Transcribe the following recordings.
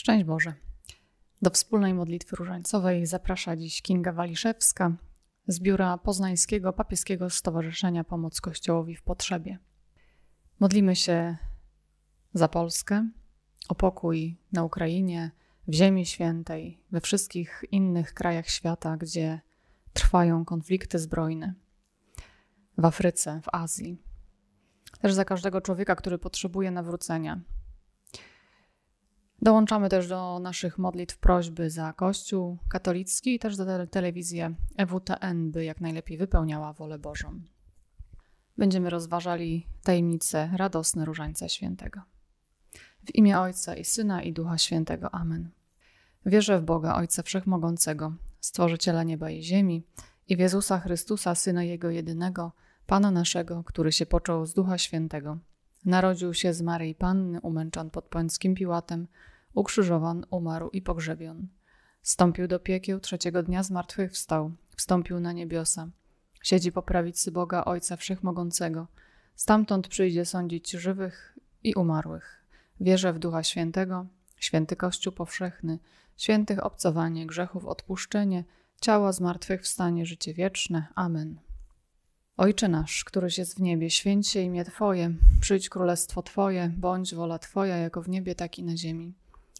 Szczęść Boże. Do wspólnej modlitwy różańcowej zaprasza dziś Kinga Waliszewska z biura Poznańskiego Papieskiego Stowarzyszenia Pomoc Kościołowi w Potrzebie. Modlimy się za Polskę, o pokój na Ukrainie, w Ziemi Świętej, we wszystkich innych krajach świata, gdzie trwają konflikty zbrojne, w Afryce, w Azji. Też za każdego człowieka, który potrzebuje nawrócenia, Dołączamy też do naszych modlitw prośby za Kościół katolicki i też za telewizję EWTN, by jak najlepiej wypełniała wolę Bożą. Będziemy rozważali tajemnice radosne Różańca Świętego. W imię Ojca i Syna i Ducha Świętego. Amen. Wierzę w Boga, Ojca Wszechmogącego, Stworzyciela nieba i ziemi i w Jezusa Chrystusa, Syna Jego jedynego, Pana naszego, który się począł z Ducha Świętego. Narodził się z Maryi Panny, umęczon pod Pańskim Piłatem – Ukrzyżowany, umarł i pogrzebion. Wstąpił do piekieł, trzeciego dnia zmartwychwstał, wstąpił na niebiosa. Siedzi po prawicy Boga Ojca Wszechmogącego. Stamtąd przyjdzie sądzić żywych i umarłych. Wierzę w Ducha Świętego, święty Kościół powszechny, świętych obcowanie, grzechów odpuszczenie, ciała zmartwychwstanie, życie wieczne. Amen. Ojcze nasz, któryś jest w niebie, święć się imię Twoje, przyjdź królestwo Twoje, bądź wola Twoja jako w niebie, tak i na ziemi.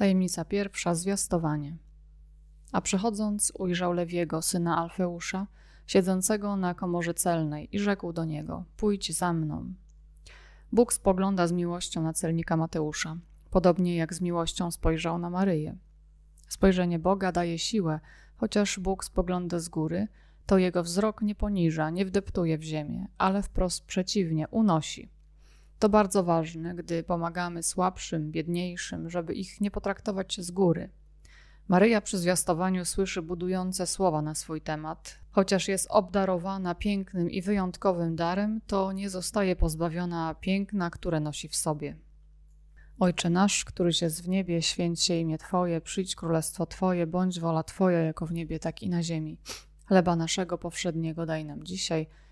Tajemnica pierwsza zwiastowanie. A przychodząc, ujrzał Lewiego, syna Alfeusza, siedzącego na komorze celnej, i rzekł do niego: Pójdź za mną. Bóg spogląda z miłością na celnika Mateusza, podobnie jak z miłością spojrzał na Maryję. Spojrzenie Boga daje siłę, chociaż Bóg spogląda z góry, to jego wzrok nie poniża, nie wdeptuje w ziemię, ale wprost przeciwnie, unosi. To bardzo ważne, gdy pomagamy słabszym, biedniejszym, żeby ich nie potraktować z góry. Maryja przy zwiastowaniu słyszy budujące słowa na swój temat. Chociaż jest obdarowana pięknym i wyjątkowym darem, to nie zostaje pozbawiona piękna, które nosi w sobie. Ojcze nasz, któryś jest w niebie, święć się imię Twoje, przyjdź królestwo Twoje, bądź wola Twoja jako w niebie, tak i na ziemi. Chleba naszego powszedniego daj nam dzisiaj –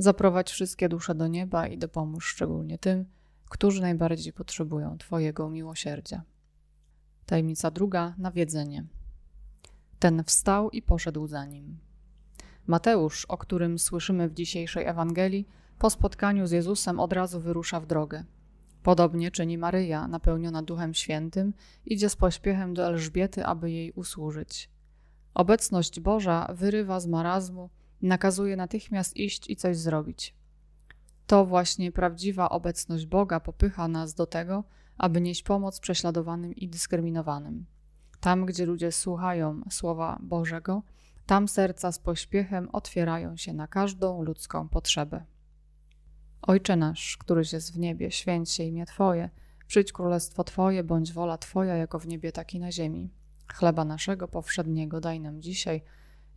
Zaprowadź wszystkie dusze do nieba i dopomóż szczególnie tym, którzy najbardziej potrzebują Twojego miłosierdzia. Tajemnica druga nawiedzenie. Ten wstał i poszedł za nim. Mateusz, o którym słyszymy w dzisiejszej Ewangelii, po spotkaniu z Jezusem od razu wyrusza w drogę. Podobnie czyni Maryja, napełniona Duchem Świętym, idzie z pośpiechem do Elżbiety, aby jej usłużyć. Obecność Boża wyrywa z marazmu nakazuje natychmiast iść i coś zrobić. To właśnie prawdziwa obecność Boga popycha nas do tego, aby nieść pomoc prześladowanym i dyskryminowanym. Tam, gdzie ludzie słuchają słowa Bożego, tam serca z pośpiechem otwierają się na każdą ludzką potrzebę. Ojcze nasz, któryś jest w niebie, święć się imię Twoje, przyjdź królestwo Twoje, bądź wola Twoja jako w niebie, tak i na ziemi. Chleba naszego powszedniego daj nam dzisiaj –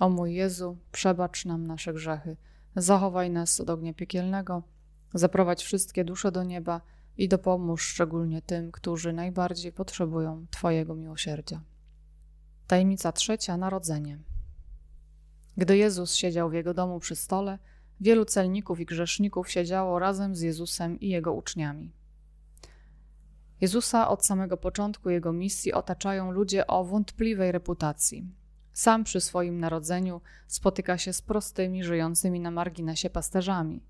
O mój Jezu, przebacz nam nasze grzechy, zachowaj nas od ognia piekielnego, zaprowadź wszystkie dusze do nieba i dopomóż szczególnie tym, którzy najbardziej potrzebują Twojego miłosierdzia. Tajemnica trzecia Narodzenie. Gdy Jezus siedział w jego domu przy stole, wielu celników i grzeszników siedziało razem z Jezusem i jego uczniami. Jezusa od samego początku jego misji otaczają ludzie o wątpliwej reputacji sam przy swoim narodzeniu spotyka się z prostymi, żyjącymi na marginesie pasterzami.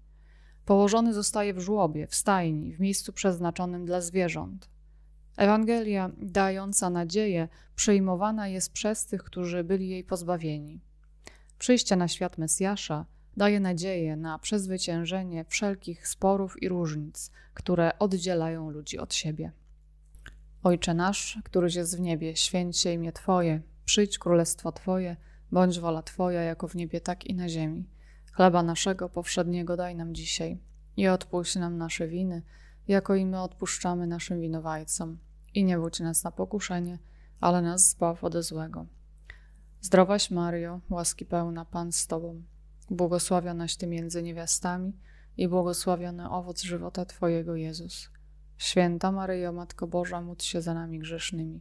Położony zostaje w żłobie, w stajni, w miejscu przeznaczonym dla zwierząt. Ewangelia dająca nadzieję przyjmowana jest przez tych, którzy byli jej pozbawieni. Przyjście na świat Mesjasza daje nadzieję na przezwyciężenie wszelkich sporów i różnic, które oddzielają ludzi od siebie. Ojcze nasz, któryś jest w niebie, się imię Twoje Przyjdź królestwo Twoje, bądź wola Twoja, jako w niebie, tak i na ziemi. Chleba naszego powszedniego daj nam dzisiaj i odpuść nam nasze winy, jako i my odpuszczamy naszym winowajcom. I nie wódź nas na pokuszenie, ale nas zbaw ode złego. Zdrowaś Mario, łaski pełna, Pan z Tobą. Błogosławionaś Ty między niewiastami i błogosławiony owoc żywota Twojego, Jezus. Święta Maryjo, Matko Boża, módl się za nami grzesznymi,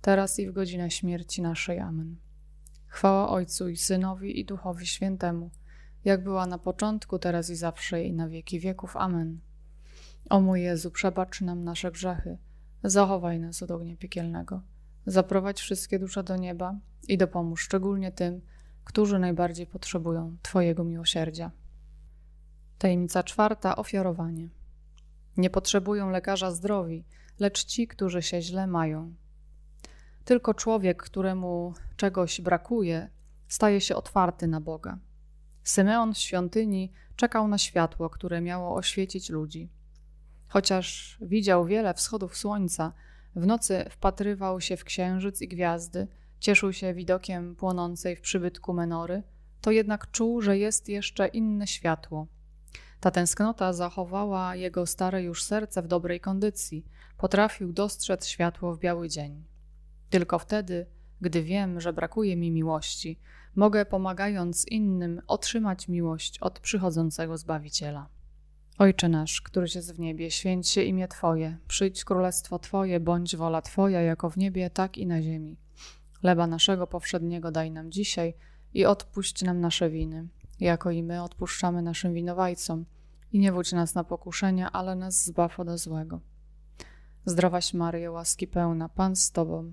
teraz i w godzinę śmierci naszej. Amen. Chwała Ojcu i Synowi i Duchowi Świętemu, jak była na początku, teraz i zawsze i na wieki wieków. Amen. O mój Jezu, przebacz nam nasze grzechy, zachowaj nas od ognia piekielnego, zaprowadź wszystkie dusze do nieba i dopomóż szczególnie tym, którzy najbardziej potrzebują Twojego miłosierdzia. Tajemnica czwarta ofiarowanie. Nie potrzebują lekarza zdrowi, lecz ci, którzy się źle mają. Tylko człowiek, któremu czegoś brakuje, staje się otwarty na Boga. Symeon w świątyni czekał na światło, które miało oświecić ludzi. Chociaż widział wiele wschodów słońca, w nocy wpatrywał się w księżyc i gwiazdy, cieszył się widokiem płonącej w przybytku menory, to jednak czuł, że jest jeszcze inne światło. Ta tęsknota zachowała jego stare już serce w dobrej kondycji, potrafił dostrzec światło w biały dzień. Tylko wtedy, gdy wiem, że brakuje mi miłości, mogę pomagając innym otrzymać miłość od przychodzącego Zbawiciela. Ojcze nasz, któryś jest w niebie, święć się imię Twoje, przyjdź królestwo Twoje, bądź wola Twoja, jako w niebie, tak i na ziemi. Leba naszego powszedniego daj nam dzisiaj i odpuść nam nasze winy, jako i my odpuszczamy naszym winowajcom. I nie wódź nas na pokuszenia, ale nas zbaw od złego. Zdrowaś Maryjo, łaski pełna, Pan z Tobą,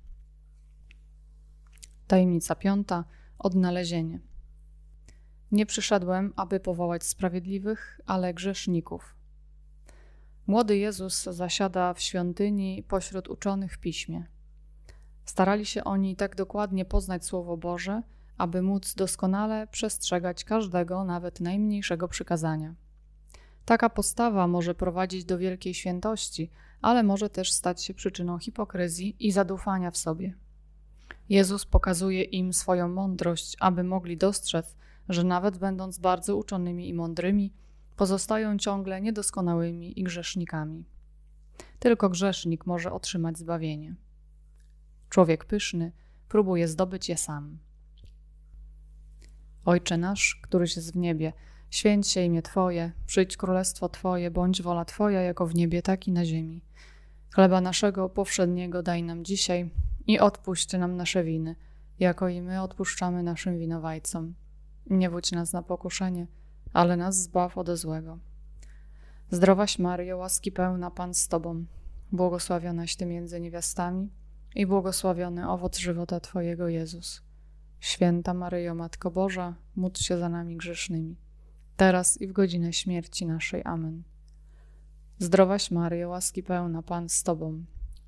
Tajemnica piąta odnalezienie. Nie przyszedłem, aby powołać sprawiedliwych, ale grzeszników. Młody Jezus zasiada w świątyni pośród uczonych w piśmie. Starali się oni tak dokładnie poznać Słowo Boże, aby móc doskonale przestrzegać każdego, nawet najmniejszego przykazania. Taka postawa może prowadzić do wielkiej świętości, ale może też stać się przyczyną hipokryzji i zadufania w sobie. Jezus pokazuje im swoją mądrość, aby mogli dostrzec, że nawet będąc bardzo uczonymi i mądrymi, pozostają ciągle niedoskonałymi i grzesznikami. Tylko grzesznik może otrzymać zbawienie. Człowiek pyszny próbuje zdobyć je sam. Ojcze nasz, któryś jest w niebie, święć się imię Twoje, przyjdź królestwo Twoje, bądź wola Twoja jako w niebie, tak i na ziemi. Chleba naszego powszedniego daj nam dzisiaj i odpuść nam nasze winy, jako i my odpuszczamy naszym winowajcom. Nie wódź nas na pokuszenie, ale nas zbaw ode złego. Zdrowaś Maryjo, łaski pełna Pan z Tobą, błogosławionaś Ty między niewiastami i błogosławiony owoc żywota Twojego Jezus. Święta Maryjo, Matko Boża, módl się za nami grzesznymi, teraz i w godzinę śmierci naszej. Amen. Zdrowaś Maryjo, łaski pełna Pan z Tobą,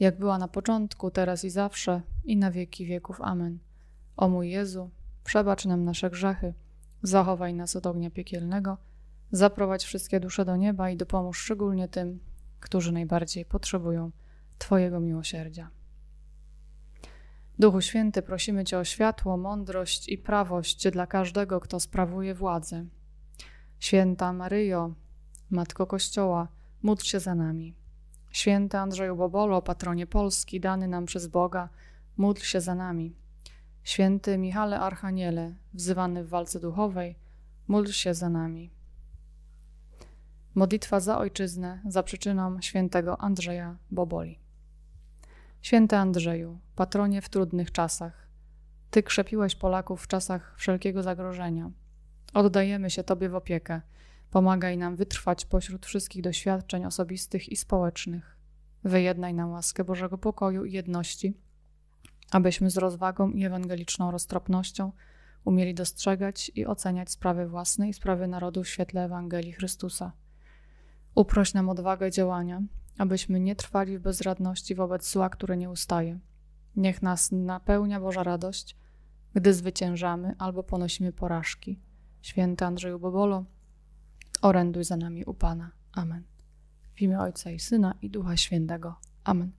jak była na początku, teraz i zawsze, i na wieki wieków. Amen. O mój Jezu, przebacz nam nasze grzechy, zachowaj nas od ognia piekielnego, zaprowadź wszystkie dusze do nieba i dopomóż szczególnie tym, którzy najbardziej potrzebują Twojego miłosierdzia. Duchu Święty, prosimy Cię o światło, mądrość i prawość dla każdego, kto sprawuje władzę. Święta Maryjo, Matko Kościoła, módl się za nami. Święty Andrzeju Bobolo, patronie Polski, dany nam przez Boga, módl się za nami. Święty Michale Archaniele, wzywany w walce duchowej, módl się za nami. Modlitwa za ojczyznę za przyczyną świętego Andrzeja Boboli. Święty Andrzeju, patronie w trudnych czasach, Ty krzepiłeś Polaków w czasach wszelkiego zagrożenia. Oddajemy się Tobie w opiekę – Pomagaj nam wytrwać pośród wszystkich doświadczeń osobistych i społecznych. Wyjednaj nam łaskę Bożego pokoju i jedności, abyśmy z rozwagą i ewangeliczną roztropnością umieli dostrzegać i oceniać sprawy własne i sprawy narodu w świetle Ewangelii Chrystusa. Uproś nam odwagę działania, abyśmy nie trwali w bezradności wobec zła, które nie ustaje. Niech nas napełnia Boża radość, gdy zwyciężamy albo ponosimy porażki. Święty Andrzeju Bobolo, oręduj za nami u Pana. Amen. W imię Ojca i Syna i Ducha Świętego. Amen.